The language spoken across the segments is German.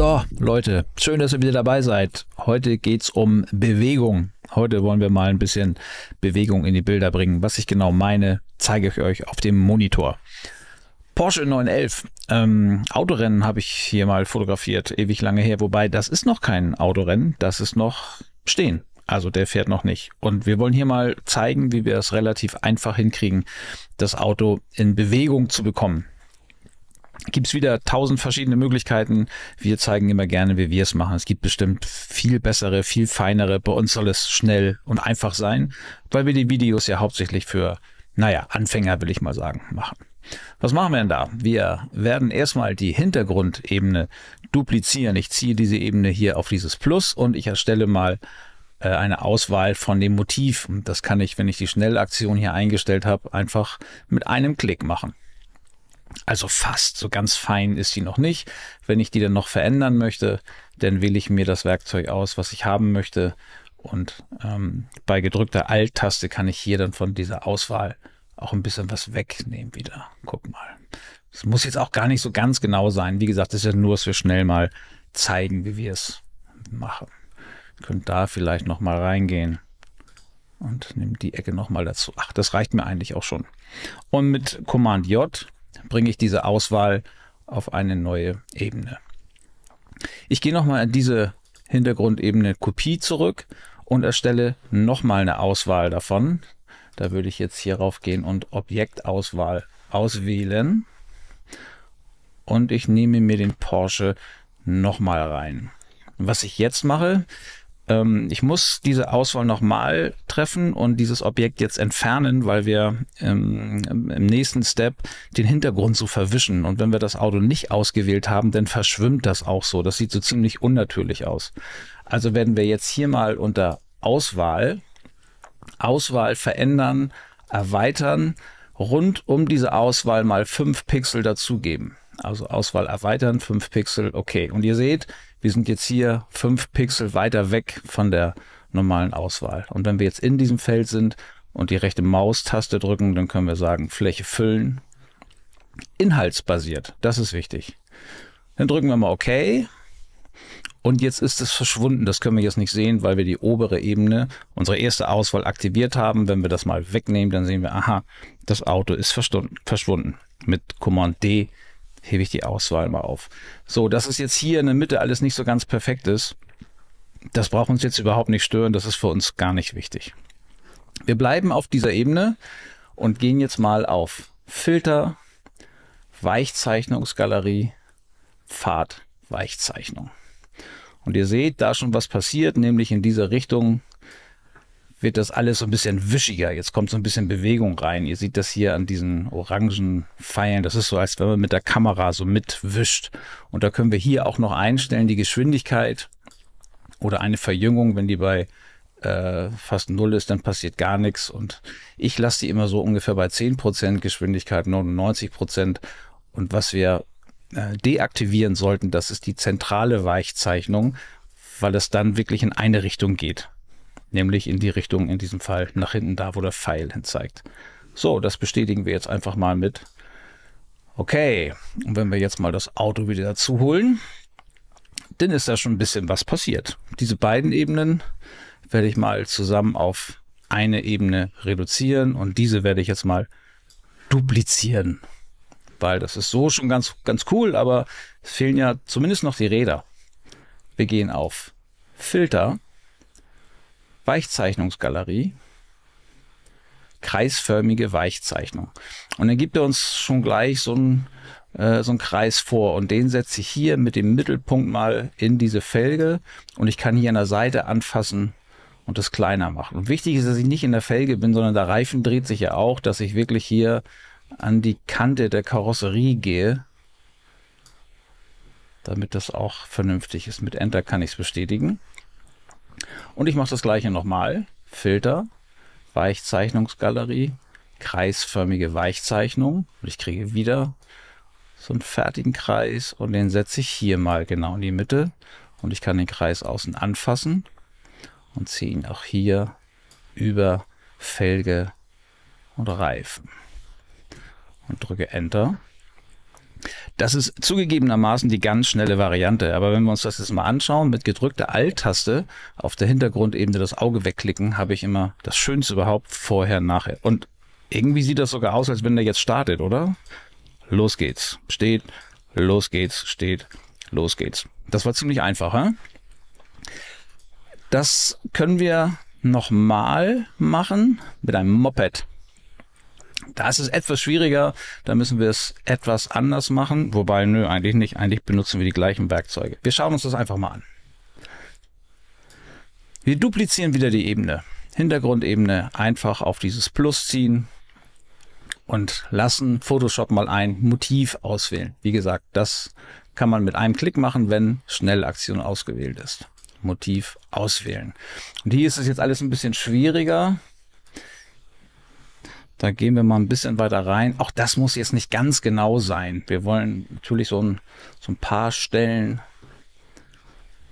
So, Leute, schön, dass ihr wieder dabei seid. Heute geht es um Bewegung. Heute wollen wir mal ein bisschen Bewegung in die Bilder bringen. Was ich genau meine, zeige ich euch auf dem Monitor. Porsche 911. Ähm, Autorennen habe ich hier mal fotografiert, ewig lange her. Wobei, das ist noch kein Autorennen, das ist noch stehen. Also der fährt noch nicht. Und wir wollen hier mal zeigen, wie wir es relativ einfach hinkriegen, das Auto in Bewegung zu bekommen gibt es wieder tausend verschiedene Möglichkeiten. Wir zeigen immer gerne, wie wir es machen. Es gibt bestimmt viel bessere, viel feinere. Bei uns soll es schnell und einfach sein, weil wir die Videos ja hauptsächlich für, naja, Anfänger will ich mal sagen, machen. Was machen wir denn da? Wir werden erstmal die Hintergrundebene duplizieren. Ich ziehe diese Ebene hier auf dieses Plus und ich erstelle mal äh, eine Auswahl von dem Motiv. Und das kann ich, wenn ich die Schnellaktion hier eingestellt habe, einfach mit einem Klick machen. Also fast, so ganz fein ist sie noch nicht. Wenn ich die dann noch verändern möchte, dann wähle ich mir das Werkzeug aus, was ich haben möchte. Und ähm, bei gedrückter Alt-Taste kann ich hier dann von dieser Auswahl auch ein bisschen was wegnehmen wieder. Guck mal. Das muss jetzt auch gar nicht so ganz genau sein. Wie gesagt, das ist ja nur, dass wir schnell mal zeigen, wie wir es machen. Ihr könnt da vielleicht nochmal reingehen und nehmt die Ecke nochmal dazu. Ach, das reicht mir eigentlich auch schon. Und mit Command J bringe ich diese Auswahl auf eine neue Ebene. Ich gehe nochmal an diese Hintergrundebene Kopie zurück und erstelle nochmal eine Auswahl davon. Da würde ich jetzt hier rauf gehen und Objektauswahl auswählen. Und ich nehme mir den Porsche nochmal rein. Was ich jetzt mache, ähm, ich muss diese Auswahl nochmal treffen und dieses Objekt jetzt entfernen, weil wir ähm, im nächsten Step den Hintergrund so verwischen. Und wenn wir das Auto nicht ausgewählt haben, dann verschwimmt das auch so. Das sieht so ziemlich unnatürlich aus. Also werden wir jetzt hier mal unter Auswahl, Auswahl verändern, erweitern, rund um diese Auswahl mal fünf Pixel dazugeben. Also Auswahl erweitern, fünf Pixel, okay. Und ihr seht, wir sind jetzt hier fünf Pixel weiter weg von der normalen Auswahl. Und wenn wir jetzt in diesem Feld sind und die rechte Maustaste drücken, dann können wir sagen Fläche füllen. Inhaltsbasiert, das ist wichtig. Dann drücken wir mal OK. Und jetzt ist es verschwunden. Das können wir jetzt nicht sehen, weil wir die obere Ebene, unsere erste Auswahl aktiviert haben. Wenn wir das mal wegnehmen, dann sehen wir, aha, das Auto ist verschwunden. Mit Command D hebe ich die Auswahl mal auf. So, dass es jetzt hier in der Mitte alles nicht so ganz perfekt ist, das braucht uns jetzt überhaupt nicht stören, das ist für uns gar nicht wichtig. Wir bleiben auf dieser Ebene und gehen jetzt mal auf Filter, Weichzeichnungsgalerie, Pfad, Weichzeichnung. Und ihr seht da schon was passiert, nämlich in dieser Richtung wird das alles so ein bisschen wischiger. Jetzt kommt so ein bisschen Bewegung rein. Ihr seht das hier an diesen orangen Pfeilen. Das ist so, als wenn man mit der Kamera so mitwischt. Und da können wir hier auch noch einstellen, die Geschwindigkeit oder eine Verjüngung, wenn die bei äh, fast null ist, dann passiert gar nichts. Und ich lasse die immer so ungefähr bei 10% Geschwindigkeit, 99%. Und was wir äh, deaktivieren sollten, das ist die zentrale Weichzeichnung, weil es dann wirklich in eine Richtung geht nämlich in die Richtung, in diesem Fall nach hinten, da wo der Pfeil hin zeigt. So, das bestätigen wir jetzt einfach mal mit. Okay, und wenn wir jetzt mal das Auto wieder dazu holen, dann ist da schon ein bisschen was passiert. Diese beiden Ebenen werde ich mal zusammen auf eine Ebene reduzieren und diese werde ich jetzt mal duplizieren. Weil das ist so schon ganz, ganz cool, aber es fehlen ja zumindest noch die Räder. Wir gehen auf Filter Weichzeichnungsgalerie. Kreisförmige Weichzeichnung. Und dann gibt er uns schon gleich so einen, äh, so einen Kreis vor. Und den setze ich hier mit dem Mittelpunkt mal in diese Felge. Und ich kann hier an der Seite anfassen und das kleiner machen. Und wichtig ist, dass ich nicht in der Felge bin, sondern der Reifen dreht sich ja auch, dass ich wirklich hier an die Kante der Karosserie gehe damit das auch vernünftig ist. Mit Enter kann ich es bestätigen. Und ich mache das gleiche nochmal. Filter, Weichzeichnungsgalerie, kreisförmige Weichzeichnung. Und ich kriege wieder so einen fertigen Kreis und den setze ich hier mal genau in die Mitte. Und ich kann den Kreis außen anfassen und ziehe ihn auch hier über Felge und Reifen. Und drücke Enter. Das ist zugegebenermaßen die ganz schnelle Variante. Aber wenn wir uns das jetzt mal anschauen, mit gedrückter Alt-Taste auf der Hintergrundebene das Auge wegklicken, habe ich immer das Schönste überhaupt vorher, nachher. Und irgendwie sieht das sogar aus, als wenn der jetzt startet, oder? Los geht's. Steht, los geht's, steht, los geht's. Das war ziemlich einfach, hä? Das können wir nochmal machen mit einem Moped. Da ist es etwas schwieriger, da müssen wir es etwas anders machen. Wobei, nö, eigentlich nicht. Eigentlich benutzen wir die gleichen Werkzeuge. Wir schauen uns das einfach mal an. Wir duplizieren wieder die Ebene. Hintergrundebene einfach auf dieses Plus ziehen und lassen Photoshop mal ein Motiv auswählen. Wie gesagt, das kann man mit einem Klick machen, wenn Schnellaktion ausgewählt ist. Motiv auswählen. Und hier ist es jetzt alles ein bisschen schwieriger. Da gehen wir mal ein bisschen weiter rein. Auch das muss jetzt nicht ganz genau sein. Wir wollen natürlich so ein, so ein paar Stellen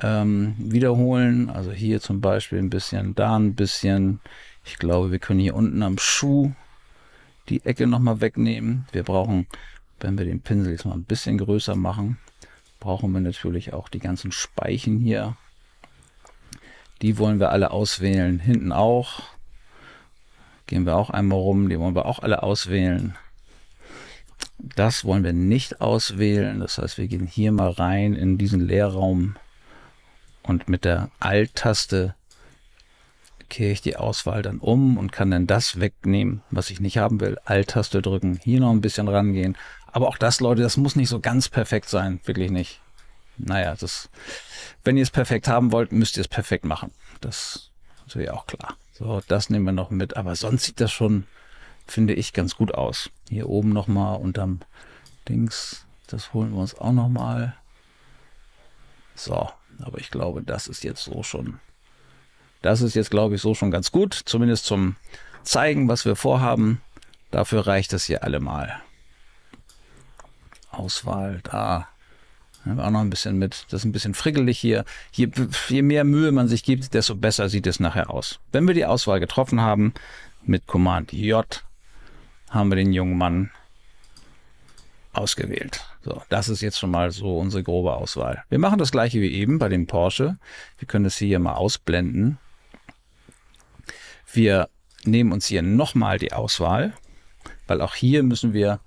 ähm, wiederholen. Also hier zum Beispiel ein bisschen, da ein bisschen. Ich glaube, wir können hier unten am Schuh die Ecke nochmal wegnehmen. Wir brauchen, wenn wir den Pinsel jetzt mal ein bisschen größer machen, brauchen wir natürlich auch die ganzen Speichen hier. Die wollen wir alle auswählen. Hinten auch. Gehen wir auch einmal rum. Die wollen wir auch alle auswählen. Das wollen wir nicht auswählen. Das heißt, wir gehen hier mal rein in diesen Leerraum und mit der Alt-Taste kehre ich die Auswahl dann um und kann dann das wegnehmen, was ich nicht haben will. Alt-Taste drücken, hier noch ein bisschen rangehen. Aber auch das, Leute, das muss nicht so ganz perfekt sein. Wirklich nicht. Naja, das, wenn ihr es perfekt haben wollt, müsst ihr es perfekt machen. Das ist ja auch klar. So, das nehmen wir noch mit. Aber sonst sieht das schon, finde ich, ganz gut aus. Hier oben nochmal unterm Dings. Das holen wir uns auch nochmal. So, aber ich glaube, das ist jetzt so schon. Das ist jetzt, glaube ich, so schon ganz gut. Zumindest zum Zeigen, was wir vorhaben. Dafür reicht das hier allemal. Auswahl da. Auch noch ein bisschen mit, das ist ein bisschen frickelig hier. Je, je mehr Mühe man sich gibt, desto besser sieht es nachher aus. Wenn wir die Auswahl getroffen haben, mit Command J haben wir den jungen Mann ausgewählt. So, das ist jetzt schon mal so unsere grobe Auswahl. Wir machen das gleiche wie eben bei dem Porsche. Wir können das hier mal ausblenden. Wir nehmen uns hier nochmal die Auswahl, weil auch hier müssen wir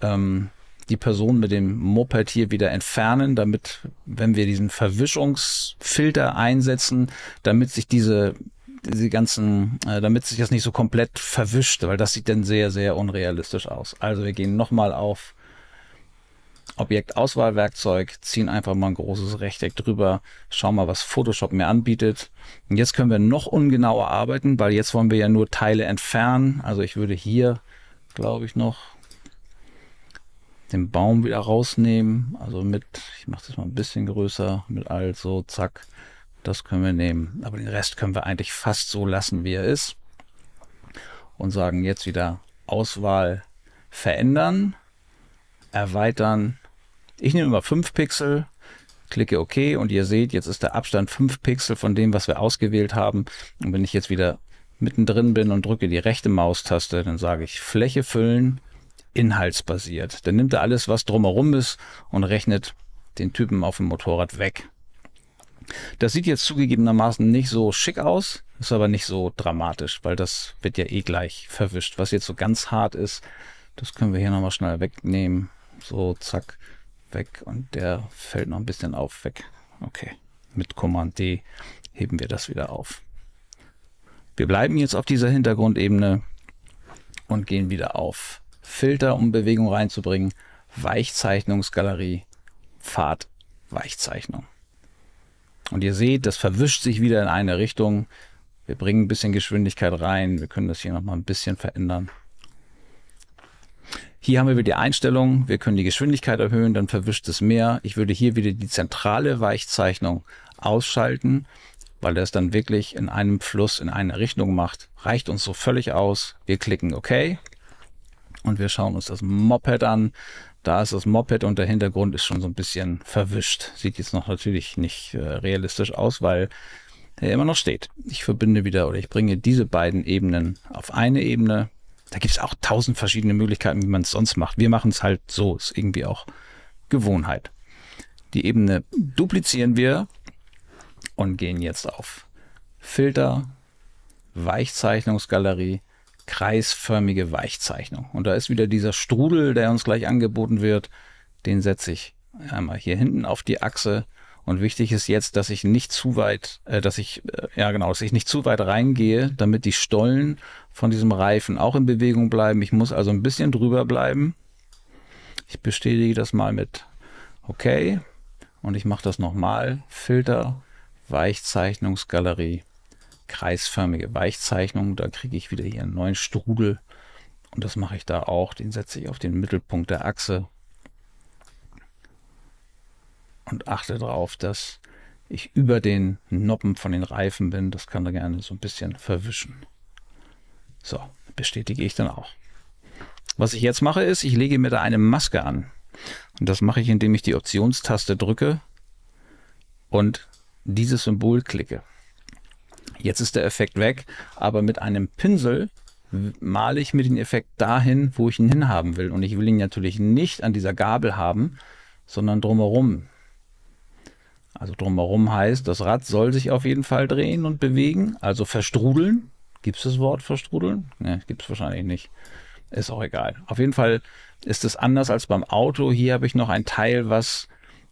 ähm, die Person mit dem Moped hier wieder entfernen, damit, wenn wir diesen Verwischungsfilter einsetzen, damit sich diese diese ganzen, äh, damit sich das nicht so komplett verwischt, weil das sieht dann sehr, sehr unrealistisch aus. Also wir gehen nochmal auf Objektauswahlwerkzeug, ziehen einfach mal ein großes Rechteck drüber, schauen mal, was Photoshop mir anbietet. Und jetzt können wir noch ungenauer arbeiten, weil jetzt wollen wir ja nur Teile entfernen. Also ich würde hier, glaube ich, noch den Baum wieder rausnehmen. Also mit, ich mache das mal ein bisschen größer, mit alt so, zack. Das können wir nehmen. Aber den Rest können wir eigentlich fast so lassen, wie er ist. Und sagen jetzt wieder Auswahl verändern, erweitern. Ich nehme immer 5 Pixel, klicke OK und ihr seht, jetzt ist der Abstand 5 Pixel von dem, was wir ausgewählt haben. Und wenn ich jetzt wieder mittendrin bin und drücke die rechte Maustaste, dann sage ich Fläche füllen, inhaltsbasiert. Dann nimmt er alles, was drumherum ist und rechnet den Typen auf dem Motorrad weg. Das sieht jetzt zugegebenermaßen nicht so schick aus, ist aber nicht so dramatisch, weil das wird ja eh gleich verwischt. Was jetzt so ganz hart ist, das können wir hier nochmal schnell wegnehmen. So, zack, weg. Und der fällt noch ein bisschen auf, weg. Okay, mit Command D heben wir das wieder auf. Wir bleiben jetzt auf dieser Hintergrundebene und gehen wieder auf Filter, um Bewegung reinzubringen, Weichzeichnungsgalerie, Pfad, Weichzeichnung. Und ihr seht, das verwischt sich wieder in eine Richtung. Wir bringen ein bisschen Geschwindigkeit rein. Wir können das hier nochmal ein bisschen verändern. Hier haben wir wieder die Einstellung. Wir können die Geschwindigkeit erhöhen, dann verwischt es mehr. Ich würde hier wieder die zentrale Weichzeichnung ausschalten, weil das dann wirklich in einem Fluss in eine Richtung macht. Reicht uns so völlig aus. Wir klicken OK und wir schauen uns das Moped an. Da ist das Moped und der Hintergrund ist schon so ein bisschen verwischt. Sieht jetzt noch natürlich nicht äh, realistisch aus, weil er immer noch steht. Ich verbinde wieder oder ich bringe diese beiden Ebenen auf eine Ebene. Da gibt es auch tausend verschiedene Möglichkeiten, wie man es sonst macht. Wir machen es halt so, ist irgendwie auch Gewohnheit. Die Ebene duplizieren wir und gehen jetzt auf Filter, Weichzeichnungsgalerie, kreisförmige Weichzeichnung. Und da ist wieder dieser Strudel, der uns gleich angeboten wird, den setze ich einmal hier hinten auf die Achse. Und wichtig ist jetzt, dass ich nicht zu weit, äh, dass ich, äh, ja genau, dass ich nicht zu weit reingehe, damit die Stollen von diesem Reifen auch in Bewegung bleiben. Ich muss also ein bisschen drüber bleiben. Ich bestätige das mal mit OK. Und ich mache das nochmal. Filter, Weichzeichnungsgalerie kreisförmige Weichzeichnung. Da kriege ich wieder hier einen neuen Strudel. Und das mache ich da auch. Den setze ich auf den Mittelpunkt der Achse. Und achte darauf, dass ich über den Noppen von den Reifen bin. Das kann da gerne so ein bisschen verwischen. So, bestätige ich dann auch. Was ich jetzt mache, ist, ich lege mir da eine Maske an. Und das mache ich, indem ich die Optionstaste drücke und dieses Symbol klicke. Jetzt ist der Effekt weg, aber mit einem Pinsel male ich mir den Effekt dahin, wo ich ihn hinhaben will. Und ich will ihn natürlich nicht an dieser Gabel haben, sondern drumherum. Also drumherum heißt, das Rad soll sich auf jeden Fall drehen und bewegen, also verstrudeln. Gibt es das Wort verstrudeln? Ne, gibt es wahrscheinlich nicht. Ist auch egal. Auf jeden Fall ist es anders als beim Auto. Hier habe ich noch ein Teil, was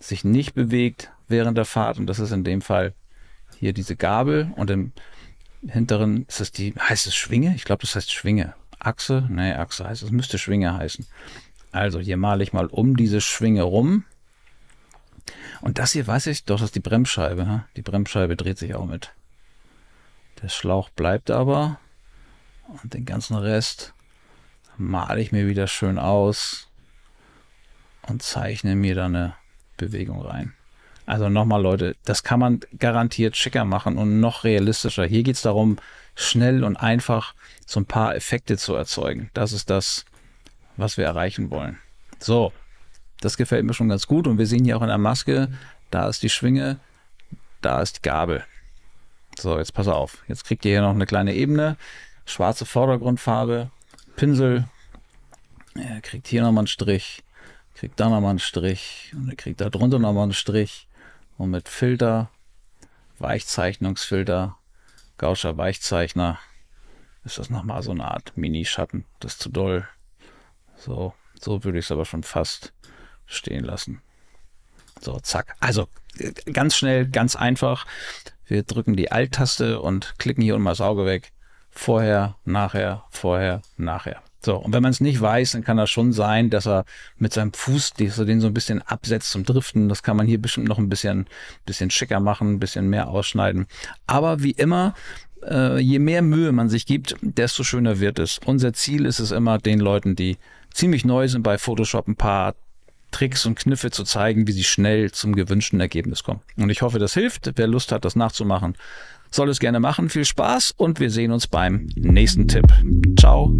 sich nicht bewegt während der Fahrt und das ist in dem Fall hier diese Gabel und im hinteren ist das die, heißt es Schwinge? Ich glaube, das heißt Schwinge. Achse? Nee, Achse heißt es, müsste Schwinge heißen. Also hier male ich mal um diese Schwinge rum. Und das hier weiß ich, doch, das ist die Bremsscheibe. Die Bremsscheibe dreht sich auch mit. Der Schlauch bleibt aber. Und den ganzen Rest male ich mir wieder schön aus und zeichne mir da eine Bewegung rein. Also nochmal, Leute, das kann man garantiert schicker machen und noch realistischer. Hier geht es darum, schnell und einfach so ein paar Effekte zu erzeugen. Das ist das, was wir erreichen wollen. So, das gefällt mir schon ganz gut. Und wir sehen hier auch in der Maske, da ist die Schwinge, da ist die Gabel. So, jetzt pass auf. Jetzt kriegt ihr hier noch eine kleine Ebene. Schwarze Vordergrundfarbe, Pinsel. Er kriegt hier nochmal einen Strich, kriegt da nochmal einen Strich und er kriegt da drunter nochmal einen Strich und mit Filter, Weichzeichnungsfilter, Gauscher Weichzeichner ist das nochmal so eine Art Mini-Schatten. Das ist zu doll. So, so würde ich es aber schon fast stehen lassen. So, zack. Also, äh, ganz schnell, ganz einfach. Wir drücken die Alt-Taste und klicken hier unten mal das Auge weg. Vorher, nachher, vorher, nachher. So, und wenn man es nicht weiß, dann kann das schon sein, dass er mit seinem Fuß dass den so ein bisschen absetzt zum Driften. Das kann man hier bestimmt noch ein bisschen, bisschen schicker machen, ein bisschen mehr ausschneiden. Aber wie immer, äh, je mehr Mühe man sich gibt, desto schöner wird es. Unser Ziel ist es immer, den Leuten, die ziemlich neu sind bei Photoshop, ein paar Tricks und Kniffe zu zeigen, wie sie schnell zum gewünschten Ergebnis kommen. Und ich hoffe, das hilft. Wer Lust hat, das nachzumachen, soll es gerne machen. Viel Spaß und wir sehen uns beim nächsten Tipp. Ciao.